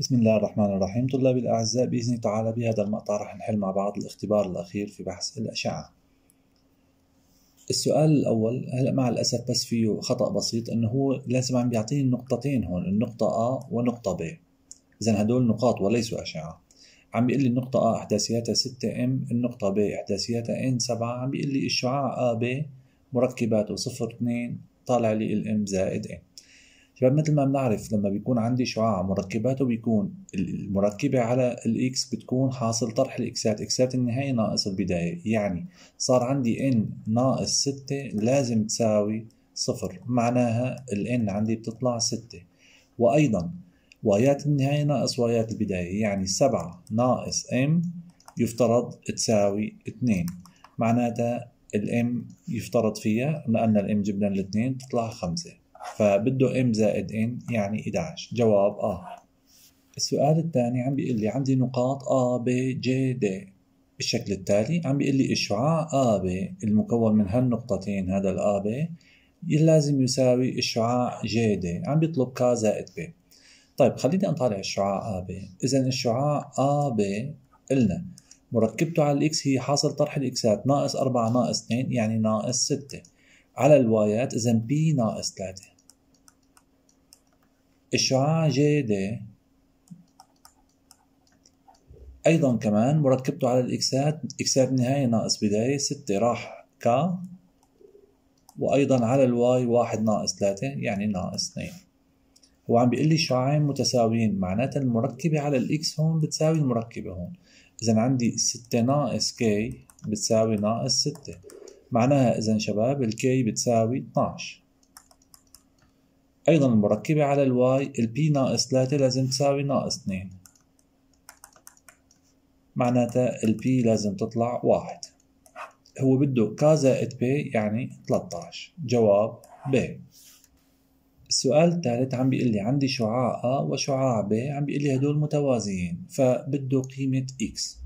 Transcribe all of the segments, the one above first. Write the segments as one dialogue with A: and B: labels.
A: بسم الله الرحمن الرحيم طلابي الأعزاء بإذن تعالى بهذا المقطع رح نحل مع بعض الاختبار الأخير في بحث الأشعة السؤال الأول هلا مع الأسف بس فيه خطأ بسيط إنه هو لازم عم بيعطيني النقطتين هون النقطة أ ونقطة ب إذا هدول نقاط وليسوا أشعة عم بيقول لي النقطة أ إحداثياتها 6 إم النقطة ب إحداثياتها إن 7 عم بيقول لي الشعاع أ ب مركباته 0 2 طالع لي الام زائد إن شباب مثل ما بنعرف لما بيكون عندي شعاع مركباته بيكون المركبة على الاكس بتكون حاصل طرح الاكسات اكسات النهاية ناقص البداية يعني صار عندي ان ناقص ستة لازم تساوي صفر معناها الان عندي بتطلع ستة وايضا وايات النهاية ناقص وايات البداية يعني سبعة ناقص ام يفترض تساوي اتنين معناتها الام يفترض فيها نقلنا الام جبنا الاثنين تطلع خمسة فبده ام زائد ان يعني 11 جواب اه السؤال الثاني عم بيقول لي عندي نقاط A B J D بالشكل التالي عم بيقول لي إشعاع AB المكون من هالنقطتين هذا ال AB لازم يساوي إشعاع JD عم بيطلب K زائد B طيب خليني أطالع الشعاع AB إذا الشعاع AB قلنا مركبته على الإكس هي حاصل طرح الإكسات ناقص 4 ناقص 2 يعني ناقص 6 على الوايات إذا بي ناقص 3 الشعاع جي دي أيضا كمان مركبته على الإكسات إكسات نهاية ناقص بداية ستة راح ك وأيضا على الواي واحد ناقص ثلاثة يعني ناقص اثنين هو عم بيقول لي شعاعين متساويين معناتها المركبة على الإكس هون بتساوي المركبة هون إذا عندي ستة ناقص كي بتساوي ناقص ستة معناها إذا شباب الكي بتساوي 12 أيضا المركبة على الواي البي ناقص تلاتة لازم تساوي ناقص اتنين معناتها البي لازم تطلع واحد هو بده كا زائد بي يعني 13 جواب ب السؤال الثالث عم بيقول لي عندي شعاع A وشعاع B عم بيقول لي هدول متوازيين فبده قيمة X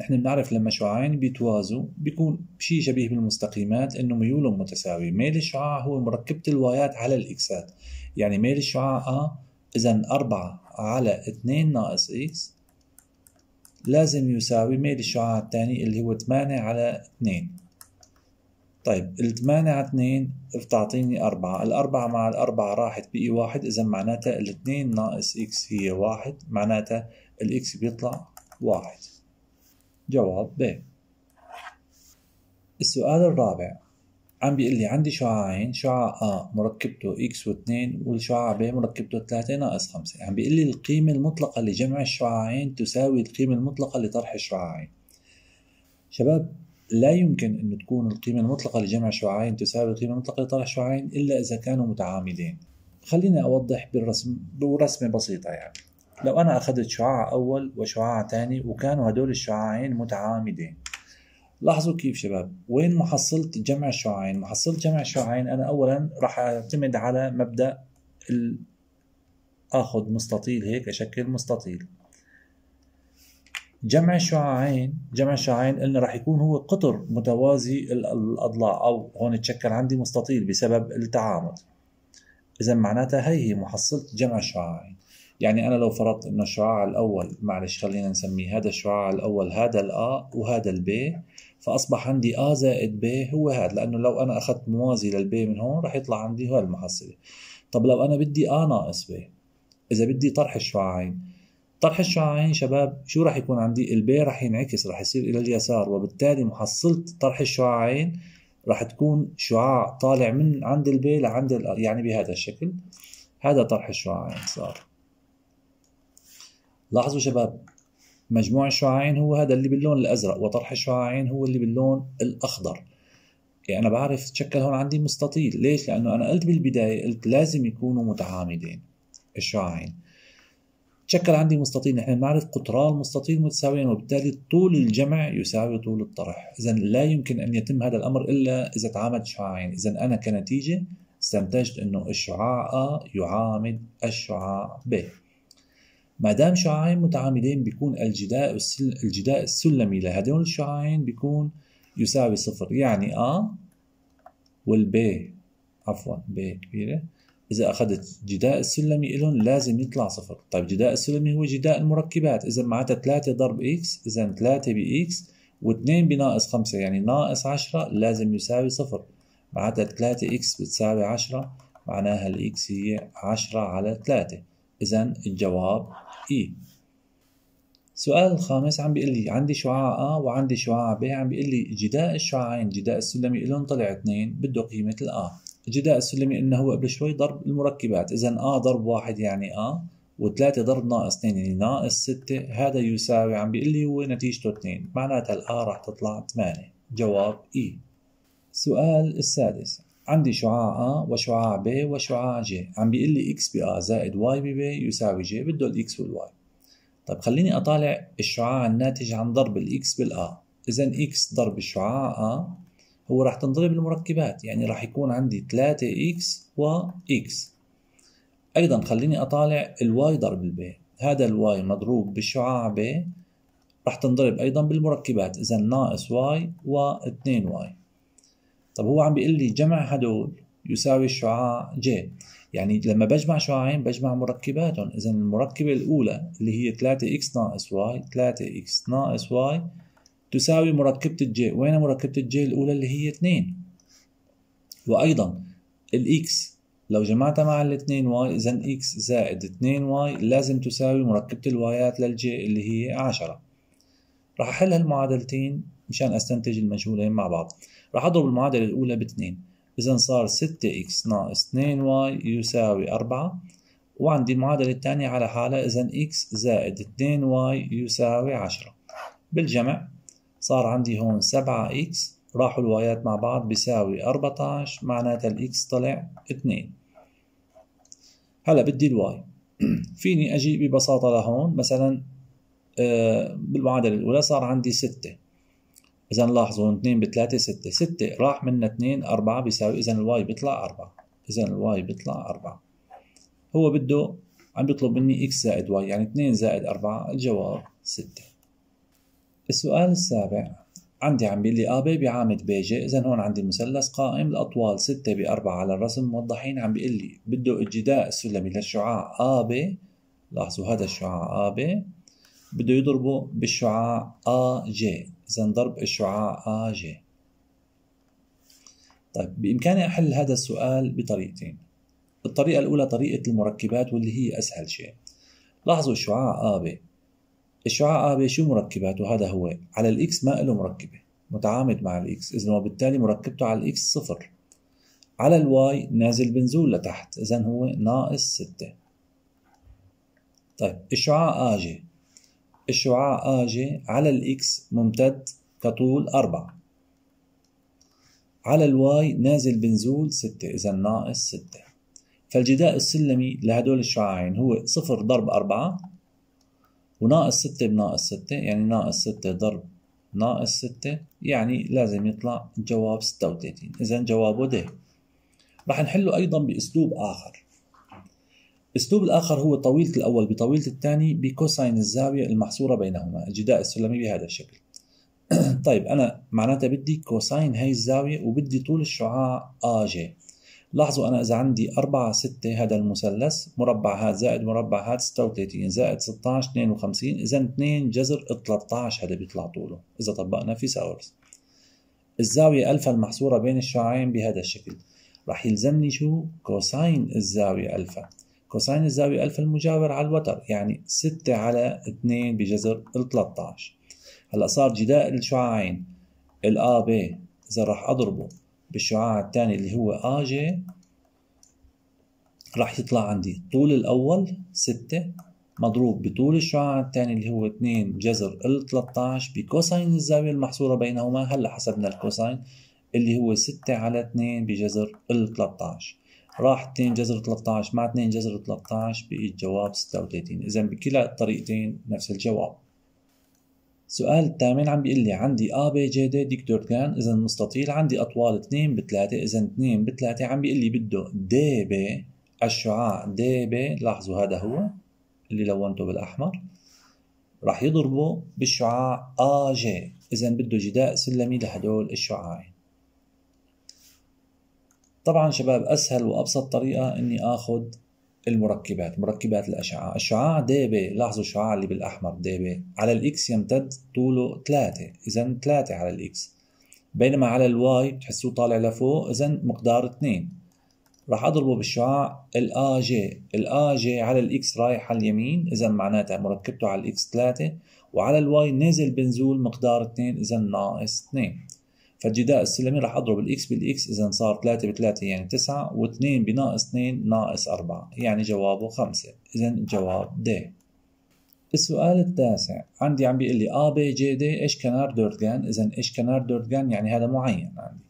A: نحن بنعرف لما شعاعين بيتوازوا بيكون شيء شبيه بالمستقيمات انه ميولهم متساويه، ميل الشعاع هو مركبة الوايات على الاكسات، يعني ميل الشعاع ا اذا 4 على 2 ناقص اكس لازم يساوي ميل الشعاع الثاني اللي هو 8 على 2 طيب ال 8 على 2 بتعطيني 4 ال 4 مع ال 4 راحت بقي 1 إذا معناتها ال 2 ناقص إكس هي 1 معناتها الإكس بيطلع واحد جواب ب السؤال الرابع عم بيقول لي عندي شعاعين شعاع ا مركبته X و2 والشعاع ب مركبته 3 ناقص 5 عم بيقول لي القيمة المطلقة لجمع الشعاعين تساوي القيمة المطلقة لطرح الشعاعين شباب لا يمكن أن تكون القيمة المطلقة لجمع شعاعين تساوي القيمة المطلقة لطرح شعاعين إلا إذا كانوا متعامدين خليني أوضح بالرسم برسمة بسيطة يعني لو أنا أخذت شعاع أول وشعاع تاني وكانوا هدول الشعاعين متعامدين لاحظوا كيف شباب وين محصلة جمع الشعاعين محصلة جمع الشعاعين أنا أولا راح أعتمد على مبدأ ال... أخذ مستطيل هيك أشكل مستطيل جمع الشعاعين جمع الشعاعين قلنا راح يكون هو قطر متوازي الأضلاع أو هون تشكل عندي مستطيل بسبب التعامد إذا معناتها هي هي محصلة جمع الشعاعين يعني أنا لو فرضت انه الشعاع الأول معلش خلينا نسميه هذا الشعاع الأول هذا الأ وهذا البي فأصبح عندي أ زائد ب هو هذا لأنه لو أنا أخذت موازي للب من هون رح يطلع عندي هو المحصلة طب لو أنا بدي أ ناقص ب إذا بدي طرح الشعاعين طرح الشعاعين شباب شو رح يكون عندي البي رح ينعكس رح يصير إلى اليسار وبالتالي محصلة طرح الشعاعين راح تكون شعاع طالع من عند البي لعند يعني بهذا الشكل هذا طرح الشعاعين صار لاحظوا شباب مجموع الشعاعين هو هذا اللي باللون الازرق وطرح الشعاعين هو اللي باللون الاخضر يعني انا بعرف تشكل هون عندي مستطيل ليش لانه انا قلت بالبدايه قلت لازم يكونوا متعامدين الشعاعين تشكل عندي مستطيل نحن بنعرف قطران المستطيل متساويين وبالتالي طول الجمع يساوي طول الطرح اذا لا يمكن ان يتم هذا الامر الا اذا تعامد شعاعين اذا انا كنتيجه استنتجت انه الشعاع ا يعامد الشعاع ب ما دام شعاعين متعامدين بيكون الجداء الجداء السلمي لهدول الشعاعين بيكون يساوي صفر يعني A والB عفوا B كبيرة إذا أخذت جداء السلمي إلهم لازم يطلع صفر طيب جداء السلمي هو جداء المركبات إذا معناتها 3 ضرب X إذا 3 X و و2 بناقص 5 يعني ناقص 10 لازم يساوي صفر معناتها 3 X بتساوي 10 معناها الإكس هي 10 على 3 إذا الجواب إيه سؤال الخامس عم بيقول لي عندي شعاع ا وعندي شعاع ب عم بيقول لي جداء الشعاعين جداء السلمي لهم طلع اثنين بده قيمه A الجداء السلمي انه هو قبل شوي ضرب المركبات اذا ا ضرب واحد يعني ا وثلاثة ضرب ناقص اثنين يعني ناقص ستة هذا يساوي عم بيقول لي هو نتيجته اثنين معناتها A راح تطلع ثمانية جواب إي سؤال السادس عندي شعاع A وشعاع B وشعاع J عم بيقول لي X ب زائد Y ب يساوي J بده الإكس والواي طيب خليني أطالع الشعاع الناتج عن ضرب الإكس بالا إذا X ضرب الشعاع A هو راح تنضرب المركبات يعني راح يكون عندي 3X و X أيضا خليني أطالع الواي ضرب البي هذا الواي مضروب بالشعاع ب راح تنضرب أيضا بالمركبات إذا ناقص واي و2 واي طب هو عم بيقول لي جمع هدول يساوي الشعاع جي يعني لما بجمع شعاعين بجمع مركباتهم اذا المركبة الأولى اللي هي 3 اكس ناقص واي 3 اكس ناقص واي تساوي مركبة الجي وين مركبة الجي الأولى اللي هي 2 وأيضا الإكس لو جمعتها مع ال 2 واي إذا إكس زائد 2 واي لازم تساوي مركبة الوايات للجي اللي هي 10 راح أحل هالمعادلتين مشان أستنتج المجهولين مع بعض راح أضرب المعادلة الأولى باثنين إذا صار ستة إكس ناقص 2 واي يساوي أربعة وعندي المعادلة الثانية على حالها إذا إكس زائد 2 واي يساوي عشرة بالجمع صار عندي هون سبعة إكس راحوا الوايات مع بعض بيساوي 14 معناتها الإكس طلع 2 هلا بدي الواي فيني أجي ببساطة لهون مثلا آه، بالمعادلة الأولى صار عندي ستة إذا لاحظوا 2 ب 3 6 6 راح منا 2 4 بيساوي إذا الواي بيطلع 4 إذا الواي بيطلع 4 هو بده عم بيطلب مني x زائد y يعني 2 زائد 4 الجواب 6 السؤال السابع عندي عم بيقول لي آ آه، بي بعامد بي جي إذا هون عندي مثلث قائم الأطوال 6 ب 4 على الرسم موضحين عم بيقول لي بده الجداء السلمي للشعاع آ بي لاحظوا هذا الشعاع آ بي بده يضربه بالشعاع آ جي إذا ضرب الشعاع AG طيب بإمكاني أحل هذا السؤال بطريقتين الطريقة الأولى طريقة المركبات واللي هي أسهل شيء لاحظوا الشعاع AB الشعاع AB شو مركباته هذا هو على الإكس ما له مركبة متعامد مع الإكس إذا وبالتالي مركبته على الإكس صفر على الواي نازل بنزول لتحت إذا هو ناقص ستة طيب الشعاع آجي الشعاع AG على الإكس ممتد كطول 4 على الواي نازل بنزول 6 إذا ناقص 6 فالجداء السلمي لهدول الشعاعين هو 0 ضرب 4 وناقص 6 بناقص 6 يعني ناقص 6 ضرب ناقص 6 يعني لازم يطلع جواب 36 إذا جوابه ده رح نحله أيضا بأسلوب آخر الاسلوب الاخر هو طويله الاول بطويله الثاني بكوساين الزاويه المحصوره بينهما الجداء السلمي بهذا الشكل طيب انا معناتها بدي كوساين هاي الزاويه وبدي طول الشعاع ا جي لاحظوا انا اذا عندي 4 6 هذا المثلث مربع هذا زائد مربع هذا 36 زائد 16 52 اذا 2 جذر 13 هذا بيطلع طوله اذا طبقنا ساورس الزاويه الفا المحصوره بين الشعاعين بهذا الشكل راح يلزمني شو كوساين الزاويه الفا كوساين الزاوية ألف المجاور على الوتر يعني 6 على 2 بجذر ال 13 هلا صار جداء الشعاعين ال A B إذا راح أضربه بالشعاع الثاني اللي هو A J راح يطلع عندي طول الأول 6 مضروب بطول الشعاع الثاني اللي هو 2 بجذر ال 13 بكوساين الزاوية المحصورة بينهما هلا حسبنا الكوساين اللي هو 6 على 2 بجذر ال 13 راح 2 جذر 13 مع 2 جذر 13 بقي الجواب 36 إذا بكلا الطريقتين نفس الجواب السؤال الثامن عم بيقول لي عندي A B J D ديكتوركان إذا مستطيل عندي أطوال 2 ب 3 إذا 2 ب 3 عم بيقول لي بده D B الشعاع D B لاحظوا هذا هو اللي لونته بالأحمر راح يضربه بالشعاع A J إذا بده جداء سلمي لهدول الشعاعين طبعا شباب اسهل وابسط طريقه اني اخذ المركبات مركبات الاشعه الشعاع ديبي لاحظوا الشعاع اللي بالاحمر ديبي على الاكس يمتد طوله 3 اذا 3 على الاكس بينما على الواي بتحسوه طالع لفوق اذا مقدار 2 راح اضربه بالشعاع الا جي الا جي على الاكس رايح على اليمين اذا معناتها مركبته على الاكس 3 وعلى الواي نزل بنزول مقدار 2 اذا ناقص 2 فالجداء السلمي راح اضرب الاكس بالاكس اذا صار 3 ب 3 يعني 9 و2 بناقص 2 ناقص 4 يعني جوابه 5 اذا جواب د السؤال التاسع عندي عم بيقول لي ا بي جي دي ايش كنار دورتجان اذا ايش كنار دورتجان يعني هذا معين عندي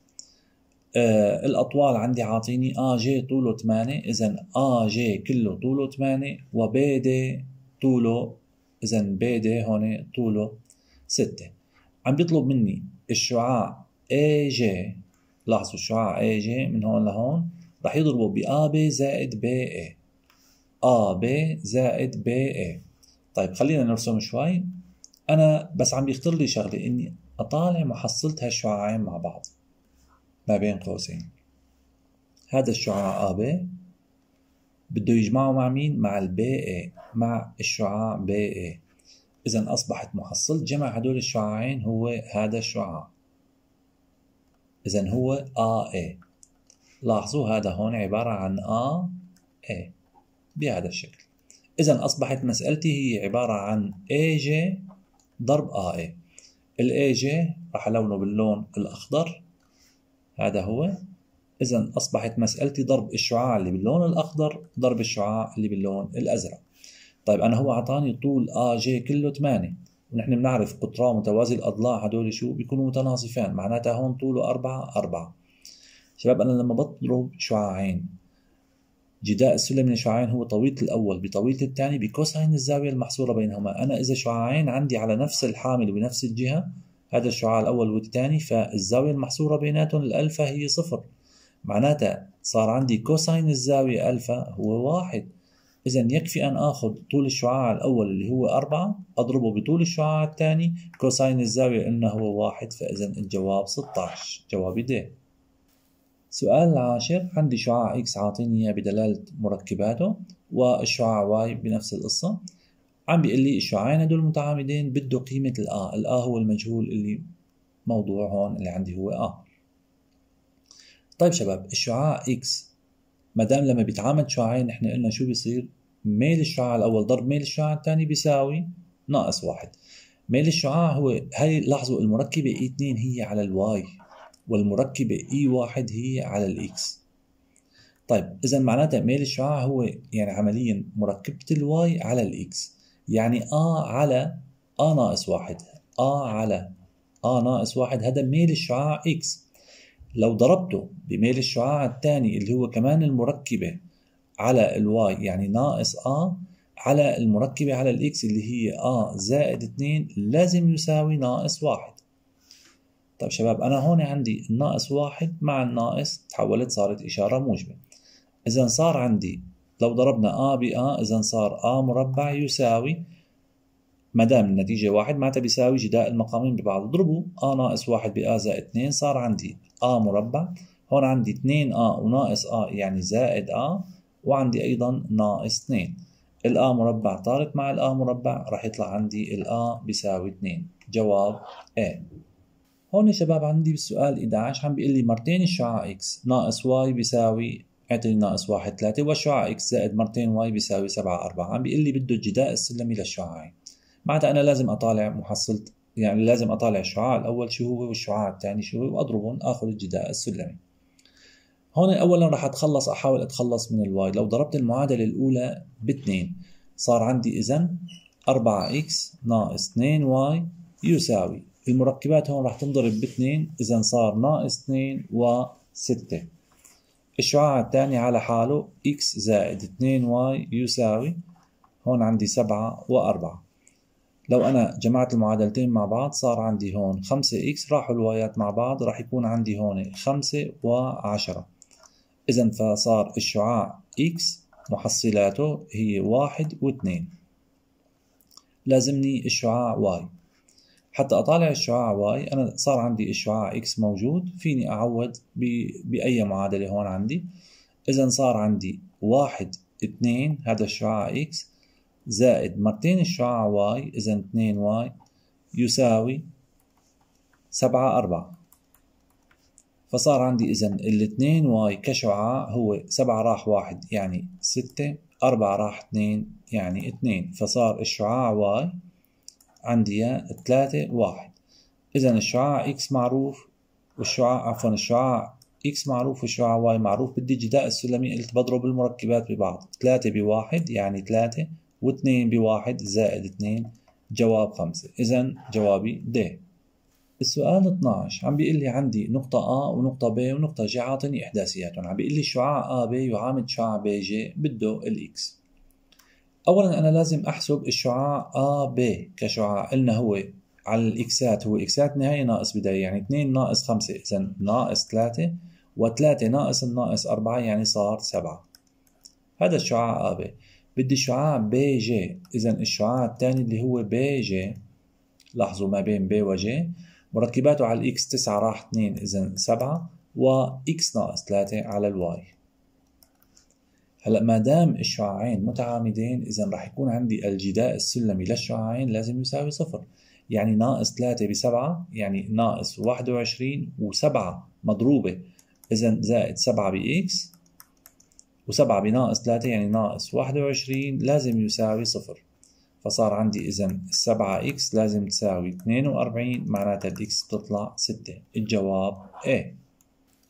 A: آه الأطوال عندي عاطيني آ جي طوله 8 إذا آ جي كله طوله 8 و وبي دي طوله إذا بي دي هون طوله 6 عم بيطلب مني الشعاع اي جي لاحظوا الشعاع اي جي من هون لهون رح يضربوا ب ا بي زائد بي اي ا بي زائد بي اي طيب خلينا نرسم شوي انا بس عم يخطر لي شغله اني اطالع محصله هالشعاعين مع بعض ما بين قوسين هذا الشعاع ا بده يجمعه مع مين؟ مع البي اي مع الشعاع بي اي إذا أصبحت محصلة جمع هدول الشعاعين هو هذا الشعاع إذا هو A A إيه. لاحظوا هذا هون عبارة عن A A إيه. بهذا الشكل إذا أصبحت مسألتي هي عبارة عن AJ ضرب AA إيه. ال AJ راح ألونه باللون الأخضر هذا هو إذا أصبحت مسألتي ضرب الشعاع اللي باللون الأخضر ضرب الشعاع اللي باللون الأزرق طيب أنا هو أعطاني طول AJ كله 8 ونحن بنعرف قطران متوازي الاضلاع هدول شو بيكونوا متناصفان معناتها هون طوله أربعة أربعة شباب أنا لما بضرب شعاعين جداء السلم من الشعاعين هو طويلة الأول بطويلة الثاني بكوساين الزاوية المحصورة بينهما أنا إذا شعاعين عندي على نفس الحامل وبنفس الجهة هذا الشعاع الأول والثاني فالزاوية المحصورة بيناتهم الألفا هي صفر معناتها صار عندي كوساين الزاوية ألفا هو واحد إذا يكفي أن آخذ طول الشعاع الأول اللي هو أربعة أضربه بطول الشعاع الثاني كوساين الزاوية قلنا هو واحد فإذا الجواب 16 جوابي د السؤال العاشر عندي شعاع إكس عاطيني إياه بدلالة مركباته والشعاع واي بنفس القصة عم بيقول لي الشعاعين هدول متعامدين بده قيمة الآ الآ هو المجهول اللي موضوع هون اللي عندي هو آ طيب شباب الشعاع إكس ما دام لما بيتعامد شعاعين نحن قلنا شو بيصير ميل الشعاع الاول ضرب ميل الشعاع الثاني بيساوي ناقص واحد ميل الشعاع هو هاي لاحظوا المركبه e اي 2 هي على الواي والمركبه e اي 1 هي على الاكس طيب اذا معناتها ميل الشعاع هو يعني عمليا مركبه الواي على الاكس يعني ا آه على ا آه ناقص واحد ا آه على ا ناقص واحد هذا ميل الشعاع اكس لو ضربته بميل الشعاع الثاني اللي هو كمان المركبة على الواي يعني ناقص A على المركبة على الإكس اللي هي A زائد 2 لازم يساوي ناقص واحد طيب شباب أنا هون عندي الناقص واحد مع الناقص تحولت صارت إشارة موجبة إذا صار عندي لو ضربنا A ب آ إذا صار A مربع يساوي ما دام النتيجة واحد معناتها بيساوي جداء المقامين ببعض اضربوا A ناقص واحد ب آ زائد 2 صار عندي أ مربع هون عندي 2 أ وناقص أ يعني زائد أ وعندي أيضا ناقص 2 الأ مربع طارت مع الأ مربع راح يطلع عندي الأ بيساوي 2 جواب A هون يا شباب عندي بالسؤال 11 عم بيقول لي مرتين الشعاع x ناقص y بيساوي اعطيني ناقص 1 3 والشعاع x زائد مرتين y بيساوي 7 4 عم بيقول لي بده الجداء السلمي للشعاعين معناتها أنا لازم أطالع محصلة يعني لازم أطالع الشعاع الأول شو هو والشعاع الثاني شو هو وأضربهم آخذ الجداء السلمي هون أولا راح أتخلص أحاول أتخلص من الواي لو ضربت المعادلة الأولى باثنين صار عندي إذا اكس ناقص 2 واي يساوي المركبات هون راح تنضرب باثنين إذا صار ناقص 2 و6 الشعاع الثاني على حاله اكس زائد واي يساوي هون عندي 7 و4 لو أنا جمعت المعادلتين مع بعض صار عندي هون 5 اكس راحوا الوايات مع بعض راح يكون عندي هون 5 و10 إذا فصار الشعاع اكس محصلاته هي واحد واثنين لازمني الشعاع واي حتى أطالع الشعاع واي أنا صار عندي الشعاع اكس موجود فيني أعوض بأي معادلة هون عندي إذا صار عندي واحد اثنين هذا الشعاع اكس زائد مرتين الشعاع واي إذا 2 واي يساوي 7 4 فصار عندي إذا الاثنين واي كشعاع هو 7 راح واحد يعني 6 4 راح 2 يعني 2 فصار الشعاع واي عندي 3 واحد إذا الشعاع إكس معروف والشعاع عفوا الشعاع إكس معروف والشعاع واي معروف بدي جداء السلمي قلت بضرب المركبات ببعض 3 بواحد يعني 3 و2 ب1 زائد 2 جواب 5 إذا جوابي د السؤال 12 عم بيقول لي عندي نقطة A ونقطة B ونقطة G عاطيني إحداثياتهم عم بيقول لي شعاع AB يعامد شعاع BG بده الإكس أولا أنا لازم أحسب الشعاع AB كشعاع قلنا هو على الإكسات هو إكسات نهاية ناقص بداية يعني 2 ناقص 5 إذا ناقص 3 و3 ناقص الناقص 4 يعني صار 7 هذا الشعاع AB بدي شعاع بي جي إذا الشعاع الثاني اللي هو بي جي لاحظوا ما بين بي وجي مركباته على الإكس 9 راح 2 إذا 7 وإكس ناقص 3 على الواي هلا ما دام الشعاعين متعامدين إذا راح يكون عندي الجداء السلمي للشعاعين لازم يساوي صفر يعني ناقص 3 ب 7 يعني ناقص 21 و7 مضروبة إذا زائد 7 بإكس و7 بناقص 3 يعني ناقص 21 لازم يساوي صفر فصار عندي إذا 7 إكس لازم تساوي 42 معناتها الإكس بتطلع 6 الجواب A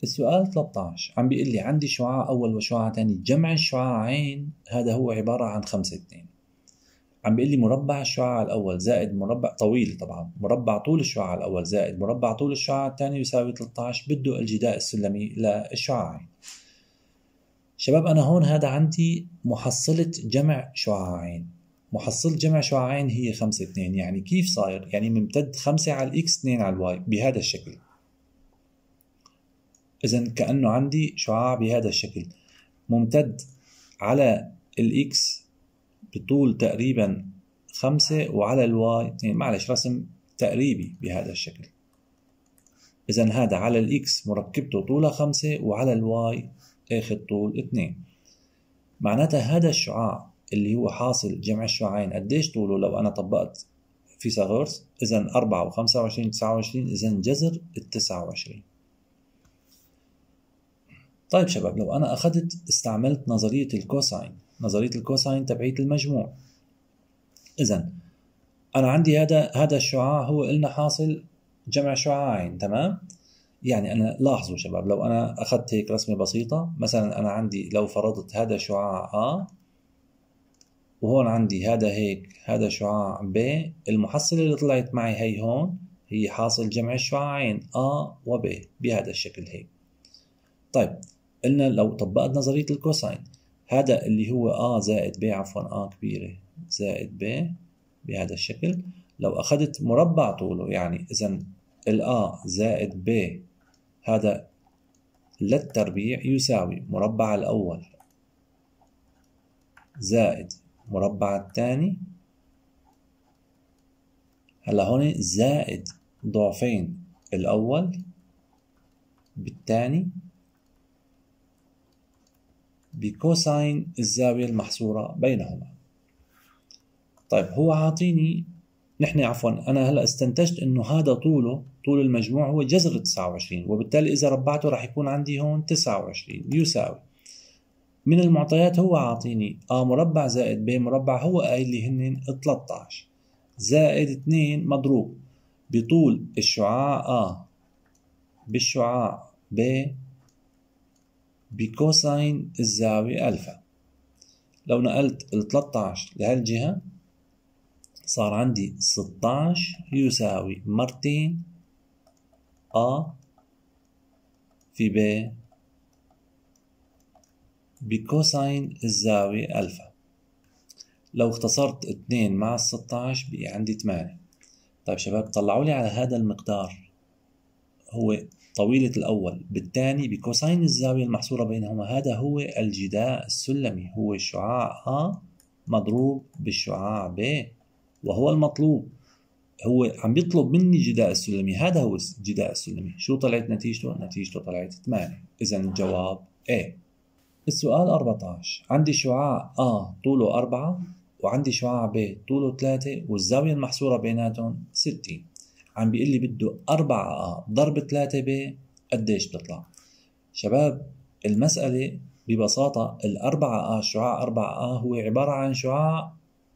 A: السؤال 13 عم بيقول لي عندي شعاع أول وشعاع ثاني جمع الشعاعين هذا هو عبارة عن 5 2 عم بيقول لي مربع الشعاع الأول زائد مربع طويل طبعا مربع طول الشعاع الأول زائد مربع طول الشعاع الثاني يساوي 13 بده الجداء السلمي للشعاعين شباب أنا هون هذا عندي محصلة جمع شعاعين محصلة جمع شعاعين هي خمسة اثنين يعني كيف صاير؟ يعني ممتد خمسة على الإكس اثنين على الواي بهذا الشكل إذا كأنه عندي شعاع بهذا الشكل ممتد على الإكس بطول تقريبا خمسة وعلى الواي اثنين معلش رسم تقريبي بهذا الشكل إذا هذا على الإكس مركبته طولها خمسة وعلى الواي اخذ طول 2 معناتها هذا الشعاع اللي هو حاصل جمع الشعاعين قديش طوله لو انا طبقت فيثاغورس اذا 4 و25 29 اذا جذر ال 29 طيب شباب لو انا اخذت استعملت نظريه الكوساين نظريه الكوساين تبعيه المجموع اذا انا عندي هذا هذا الشعاع هو قلنا حاصل جمع شعاعين تمام يعني انا لاحظوا شباب لو انا اخذت هيك رسمه بسيطه مثلا انا عندي لو فرضت هذا شعاع ا وهون عندي هذا هيك هذا شعاع ب المحصله اللي طلعت معي هي هون هي حاصل جمع الشعاعين ا وب بهذا الشكل هيك طيب قلنا لو طبقت نظريه الكوساين هذا اللي هو ا زائد ب عفوا ا كبيره زائد ب بهذا الشكل لو اخذت مربع طوله يعني اذا الآ زائد ب هذا للتربيع يساوي مربع الأول زائد مربع الثاني هلا هون زائد ضعفين الأول بالثاني بكوساين الزاوية المحصورة بينهما طيب هو عاطيني نحن عفوا انا هلا استنتجت انه هذا طوله طول المجموع هو جذر 29 وبالتالي اذا ربعته راح يكون عندي هون 29 يساوي من المعطيات هو عاطيني ا آه مربع زائد ب مربع هو قايل لي هن 13 زائد 2 مضروب بطول الشعاع ا آه بالشعاع ب بكوساين الزاوية ألفا لو نقلت ال 13 لهالجهة صار عندي 16 يساوي مرتين أ في ب بكوساين الزاوية ألفا لو اختصرت 2 مع 16 بقي عندي 8 طيب شباب طلعوا لي على هذا المقدار هو طويلة الأول بالتاني بكوساين الزاوية المحصورة بينهما هذا هو الجداء السلمي هو شعاع أ مضروب بالشعاع ب وهو المطلوب هو عم يطلب مني جداء السلمي هذا هو الجداء السلمي شو طلعت نتيجته؟ نتيجته طلعت 8 إذا الجواب A السؤال 14 عندي شعاع A طوله 4 وعندي شعاع B طوله 3 والزاوية المحصورة بيناتهم 60 عم بيقول لي بده 4 A ضرب 3 B قديش بتطلع؟ شباب المسألة ببساطة الأربعة آ شعاع أربعة آ هو عبارة عن شعاع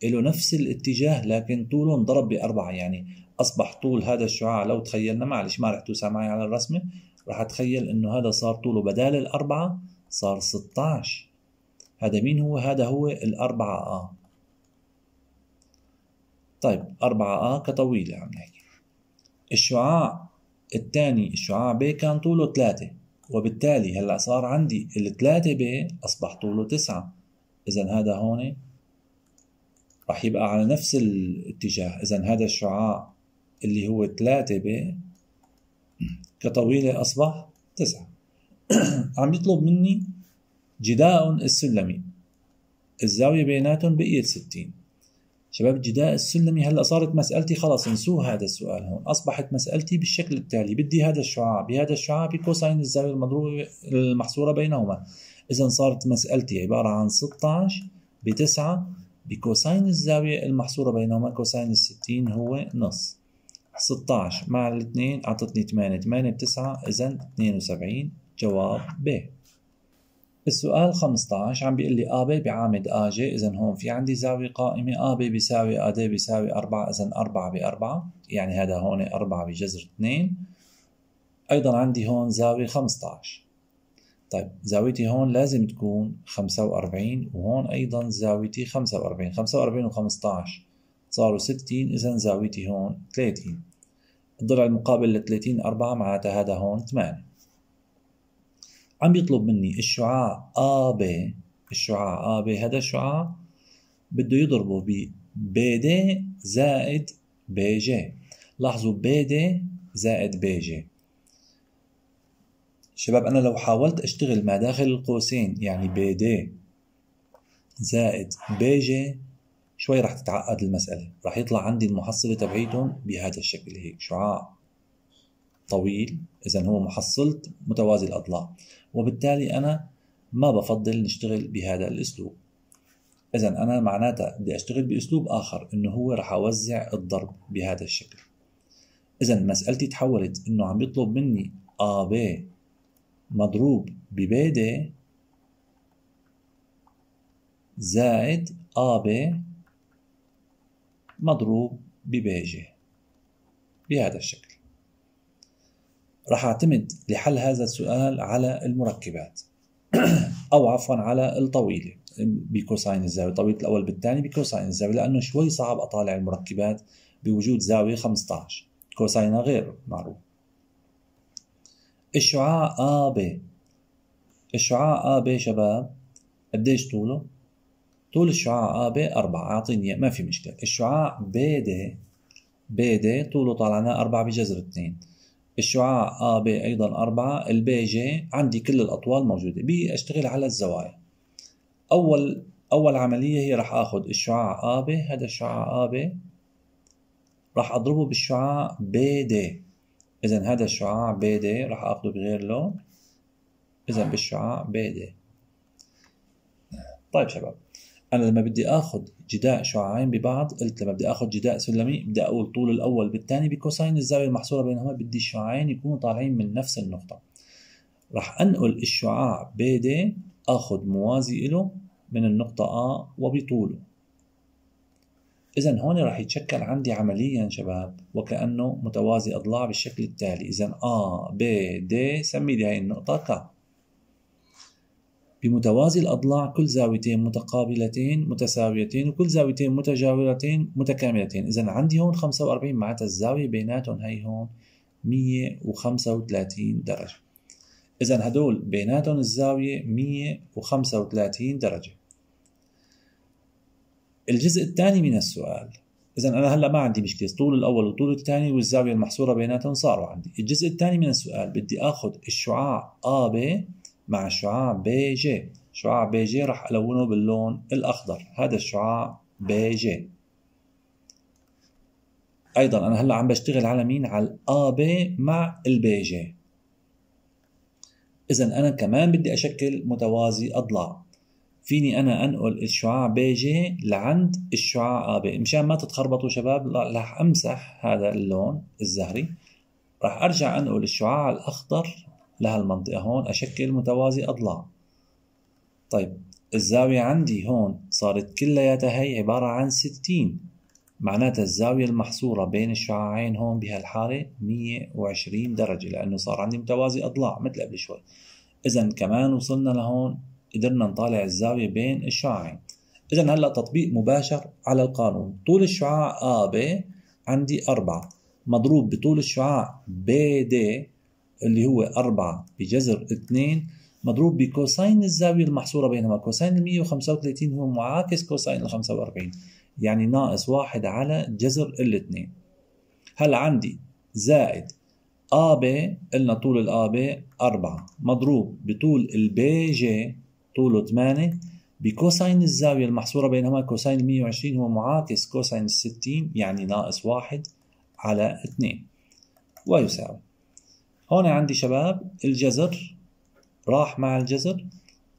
A: له نفس الاتجاه لكن طوله انضرب بأربعة يعني أصبح طول هذا الشعاع لو تخيلنا معلش ما رح توسع معي على الرسمة رح أتخيل إنه هذا صار طوله بدال الأربعة صار 16 هذا مين هو؟ هذا هو الأربعة آ طيب أربعة آ كطويلة عم نحكي الشعاع الثاني الشعاع ب كان طوله ثلاثة وبالتالي هلا صار عندي الثلاثة ب أصبح طوله تسعة إذا هذا هون رح يبقى على نفس الاتجاه اذا هذا الشعاع اللي هو 3 ب كطويلة أصبح 9 عم يطلب مني جداء السلمي الزاوية بيناتهم بقيت 60 شباب الجداء السلمي هلا صارت مسألتي خلص انسوا هذا السؤال هون أصبحت مسألتي بالشكل التالي بدي هذا الشعاع بهذا الشعاع بكوساين الزاوية المضروبة المحصورة بينهما إذا صارت مسألتي عبارة عن 16 ب 9 بكوساين الزاوية المحصورة بينهما كوساين الستين هو نص 16 مع الاثنين أعطتني 8 8 بتسعة إذا 72 جواب ب السؤال 15 عم بيقول لي AB بعامد AJ إذا هون في عندي زاوية قائمة AB بيساوي AD بيساوي 4 إذا 4 ب 4 يعني هذا هون 4 بجذر 2 أيضا عندي هون زاوية 15 طيب زاويتي هون لازم تكون 45 وهون أيضا زاويتي 45 45 و15 صاروا 60 إذا زاويتي هون 30 الضلع المقابل ل 30 4 معناتها هذا هون 8 عم بيطلب مني الشعاع AB الشعاع AB هذا الشعاع بده يضربه ب BD زائد BJ لاحظوا BD زائد BJ شباب أنا لو حاولت أشتغل ما داخل القوسين يعني بي دي زائد بي جي شوي رح تتعقد المسألة رح يطلع عندي المحصلة تبعيتهم بهذا الشكل هيك شعاع طويل إذا هو محصلة متوازي الأضلاع وبالتالي أنا ما بفضل نشتغل بهذا الأسلوب إذا أنا معناتها بدي أشتغل بأسلوب آخر إنه هو رح أوزع الضرب بهذا الشكل إذا مسألتي تحولت إنه عم يطلب مني AB مضروب ببيدة زائد آب مضروب ببيجة بهذا الشكل راح أعتمد لحل هذا السؤال على المركبات أو عفوا على الطويلة بكوساين الزاوية طويلة الأول بالثاني بكوساين الزاوية لأنه شوي صعب أطالع المركبات بوجود زاوية 15 كوساينها غير معروف إشعاع AB إشعاع AB شباب قديش طوله؟ طول الشعاع AB 4 أعطيني ما في مشكلة الشعاع BD BD طوله طالعناه 4 بجذر 2 الشعاع AB أيضا 4 البي جي عندي كل الأطوال موجودة بدي أشتغل على الزوايا أول أول عملية هي راح آخذ الشعاع AB هذا الشعاع AB راح أضربه بالشعاع BD إذا هذا الشعاع دي راح آخده بغير لون إذا بالشعاع دي طيب شباب أنا لما بدي اخذ جداء شعاعين ببعض قلت لما بدي اخذ جداء سلمي بدي أقول طول الأول بالثاني بكوساين الزاوية المحصورة بينهما بدي الشعاعين يكونوا طالعين من نفس النقطة راح أنقل الشعاع دي اخذ موازي له من النقطة ا وبطوله إذا هون رح يتشكل عندي عمليا شباب وكأنه متوازي أضلاع بالشكل التالي إذا آ ب د سمي لي هاي النقطة ك بمتوازي الأضلاع كل زاويتين متقابلتين متساويتين وكل زاويتين متجاورتين متكاملتين إذا عندي هون 45 معناتها الزاوية بيناتهم هي هون 135 درجة إذا هدول بيناتهم الزاوية 135 درجة الجزء الثاني من السؤال اذا انا هلا ما عندي مشكله الطول الاول والطول الثاني والزاويه المحصوره بيناتهم صاروا عندي الجزء الثاني من السؤال بدي اخذ الشعاع ا ب مع شعاع بي جي شعاع بي جي راح الونه باللون الاخضر هذا الشعاع بي جي ايضا انا هلا عم بشتغل على مين على الا بي مع البي جي اذا انا كمان بدي اشكل متوازي اضلاع فيني انا انقل الشعاع بيجي لعند الشعاع ابي مشان ما تتخربطوا شباب راح امسح هذا اللون الزهري راح ارجع انقل الشعاع الاخضر لهالمنطقه هون اشكل متوازي اضلاع طيب الزاوية عندي هون صارت كلياتها هي عبارة عن ستين معناتها الزاوية المحصورة بين الشعاعين هون بهالحالة مية وعشرين درجة لأنه صار عندي متوازي أضلاع مثل قبل شوي إذا كمان وصلنا لهون قدرنا نطالع الزاوية بين الشعاعين إذا هلا تطبيق مباشر على القانون طول الشعاع AB عندي 4 مضروب بطول الشعاع BD اللي هو 4 بجذر 2 مضروب بكوساين الزاوية المحصورة بينهما كوساين ال 135 هو معاكس كوساين ال 45 يعني ناقص 1 على جذر 2 هلا عندي زائد AB قلنا طول ال AB 4 مضروب بطول البي جي طوله 8 بكوساين الزاوية المحصورة بينهما كوساين 120 هو معاكس كوساين 60 يعني ناقص 1 على 2 ويساوي هون عندي شباب الجذر راح مع الجذر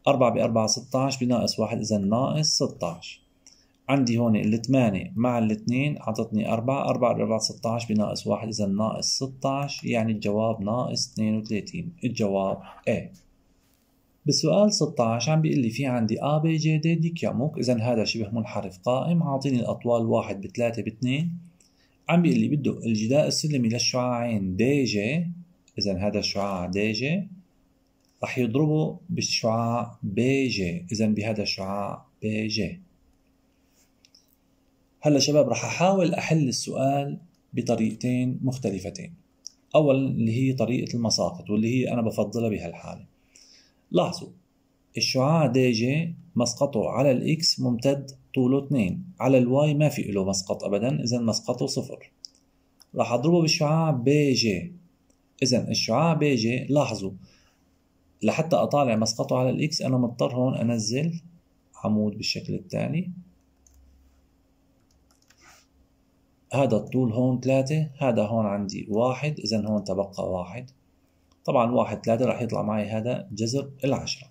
A: 4 ب 4 16 بناقص 1 إذا ناقص 16 عندي هون ال 8 مع ال 2 اعطتني 4 4 ب 4 16 بناقص 1 إذا ناقص 16 يعني الجواب ناقص 32 الجواب A بالسؤال 16 عم بيقول لي في عندي أ بي جي دي دي كياموك إذا هذا شبه منحرف قائم عاطيني الأطوال واحد ب 2 عم بيقول لي بده الجداء السلمي للشعاعين دي جي إذا هذا الشعاع دي جي رح يضربه بالشعاع بي جي إذا بهذا الشعاع بي جي هلا شباب رح أحاول أحل السؤال بطريقتين مختلفتين أولا اللي هي طريقة المساقط واللي هي أنا بفضلها بهالحالة لاحظوا الشعاع دي جي مسقطه على الإكس ممتد طوله 2 على الواي ما في له مسقط أبدا إذا مسقطه صفر راح أضربه بالشعاع بي جي إذا الشعاع بي جي لاحظوا لحتى أطالع مسقطه على الإكس أنا مضطر هون أنزل عمود بالشكل التالي هذا الطول هون ثلاثة هذا هون عندي واحد إذا هون تبقى واحد طبعا واحد ثلاثة راح يطلع معي هذا جذر العشرة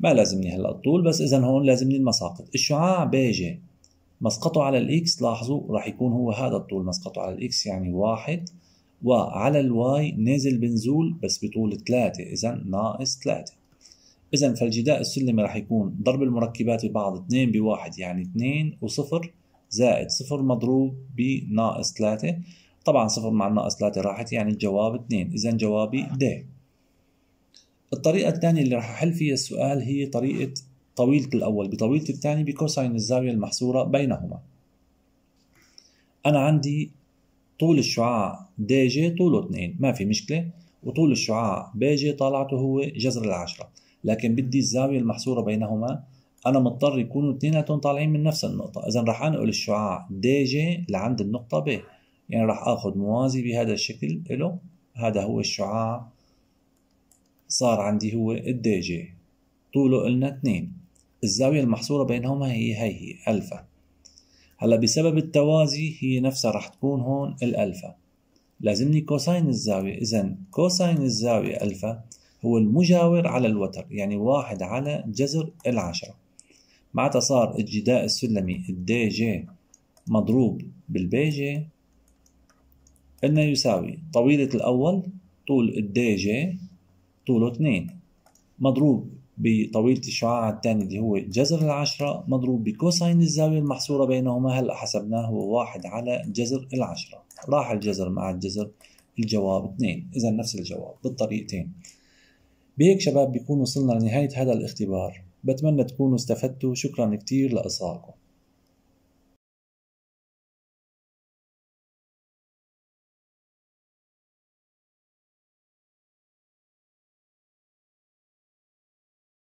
A: ما لازمني هلا الطول بس اذا هون لازمني المساقط الشعاع بيجي مسقطه على الاكس لاحظوا راح يكون هو هذا الطول مسقطه على الاكس يعني واحد وعلى الواي نازل بنزول بس بطول ثلاثة اذا ناقص ثلاثة اذا فالجداء السلمي راح يكون ضرب المركبات ببعض اثنين بواحد يعني اثنين وصفر زائد صفر مضروب بناقص ثلاثة طبعا صفر مع الناقص 3 راحت يعني الجواب 2 إذا جوابي د الطريقة الثانية اللي راح أحل فيها السؤال هي طريقة طويلة الأول بطويلة الثاني بكوساين الزاوية المحصورة بينهما أنا عندي طول الشعاع دي جي طوله 2 ما في مشكلة وطول الشعاع بي جي طالعته هو جذر العشرة لكن بدي الزاوية المحصورة بينهما أنا مضطر يكونوا اثنيناتهم طالعين من نفس النقطة إذا راح أنقل الشعاع دي جي لعند النقطة بي يعني راح اخذ موازي بهذا الشكل له هذا هو الشعاع صار عندي هو الدي جي طوله قلنا 2 الزاوية المحصورة بينهما هي هي هي ألفا هلا بسبب التوازي هي نفسها راح تكون هون الألفا لازمني كوساين الزاوية إذا كوساين الزاوية ألفا هو المجاور على الوتر يعني واحد على جذر العشرة معناتها صار الجداء السلمي الدي جي مضروب بالبي جي قلنا يساوي طويلة الأول طول الدي جي طوله 2 مضروب بطويلة الشعاع الثاني اللي هو جذر العشرة مضروب بكوساين الزاوية المحصورة بينهما هلأ حسبناه هو واحد على جذر العشرة راح الجذر مع الجذر الجواب 2 إذا نفس الجواب بالطريقتين بهيك شباب بيكون وصلنا لنهاية هذا الاختبار بتمنى تكونوا استفدتوا شكرا كتير لإصغائكم